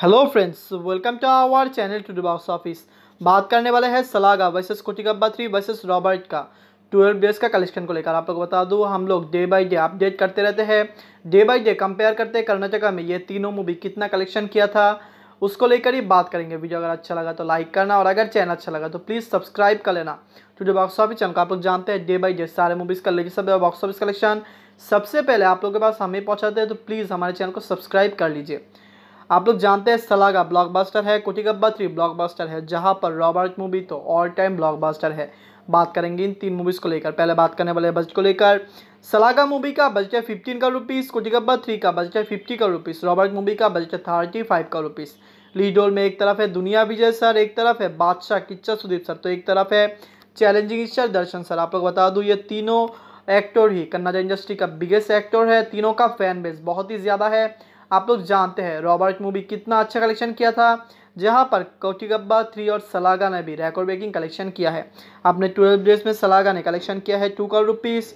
hello friends welcome to our channel to box office बात करने वाले हैं Salaga versus Kotigobba three versus Robert का ट्वेल्व डेज का कलेक्शन को लेकर आप लोग बता दूँ हम लोग डे बाई डे अपडेट करते रहते हैं डे बाई डे कंपेयर करते हैं कर्नाटका में ये तीनों मूवी कितना कलेक्शन किया था उसको लेकर ही बात करेंगे वीडियो अगर अच्छा लगा तो लाइक करना और अगर चैनल अच्छा लगा तो प्लीज़ सब्सक्राइब कर लेना to today box office channel आप लोग जानते हैं डे बाई डे सारे मूवीज़ का लेकिन सब बॉक्स ऑफिस कलेक्शन सबसे पहले आप लोगों के पास हमें पहुँचाते हैं तो प्लीज़ हमारे चैनल को सब्सक्राइब कर लीजिए आप लोग जानते हैं सलागा ब्लॉकबस्टर है कोटिकब्बा थ्री ब्लॉकबस्टर है जहां पर रॉबर्ट मूवी तो ऑल टाइम ब्लॉकबस्टर है बात करेंगे इन तीन मूवीज़ को लेकर पहले बात करने वाले बजट को लेकर सलागा मूवी का बजट है फिफ्टीन का रुपीज़ कोटिकब्बा थ्री का बजट है फिफ्टी का रुपीस रॉबर्ट मूवी का बजट है थर्टी फाइव का रुपीस लीडोल में एक तरफ है दुनिया विजय सर एक तरफ है बादशाह किच्चा सुदीप सर तो एक तरफ है चैलेंजिंग स्टार दर्शन सर आप लोग बता दूँ ये तीनों एक्टर ही कन्नड़ इंडस्ट्री का बिगेस्ट एक्टर है तीनों का फैन बेस बहुत ही ज़्यादा है आप लोग जानते हैं रॉबर्ट मूवी कितना अच्छा कलेक्शन किया था जहाँ पर गब्बा थ्री और सलागा ने भी रेकॉर्ड ब्रेकिंग कलेक्शन किया है आपने ट्वेल्व डेज में सलागा ने कलेक्शन किया है टू करोड़ रुपीज़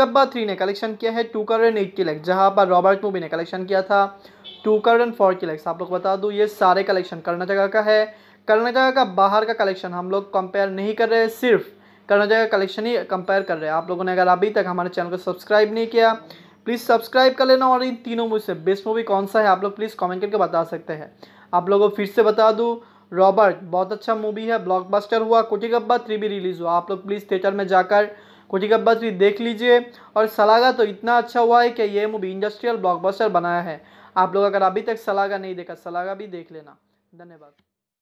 गब्बा थ्री ने कलेक्शन किया है two crore and eighty lakhs जहाँ पर रॉबर्ट मूवी ने कलेक्शन किया था two crore and forty lakhs आप लोग बता दूँ ये सारे कलेक्शन कर्नाटक का है कर्नाटक का बाहर का कलेक्शन हम लोग कंपेयर नहीं कर रहे सिर्फ कर्नाटक का कलेक्शन ही कंपेयर कर रहे हैं आप लोगों ने अगर अभी तक हमारे चैनल को सब्सक्राइब नहीं किया प्लीज़ सब्सक्राइब कर लेना और इन तीनों मूवी से बेस्ट मूवी कौन सा है आप लोग प्लीज़ कमेंट करके बता सकते हैं आप लोगों को फिर से बता दूँ रॉबर्ट बहुत अच्छा मूवी है ब्लॉकबस्टर हुआ कोटी गब्बा थ्री भी रिलीज़ हुआ आप लोग प्लीज़ थिएटर में जाकर कोटी गब्बा थ्री देख लीजिए और सलागा तो इतना अच्छा हुआ है कि ये मूवी इंडस्ट्रियल ब्लॉकबस्टर बनाया है आप लोग अगर अभी तक सलागा नहीं देखा सलागा भी देख लेना धन्यवाद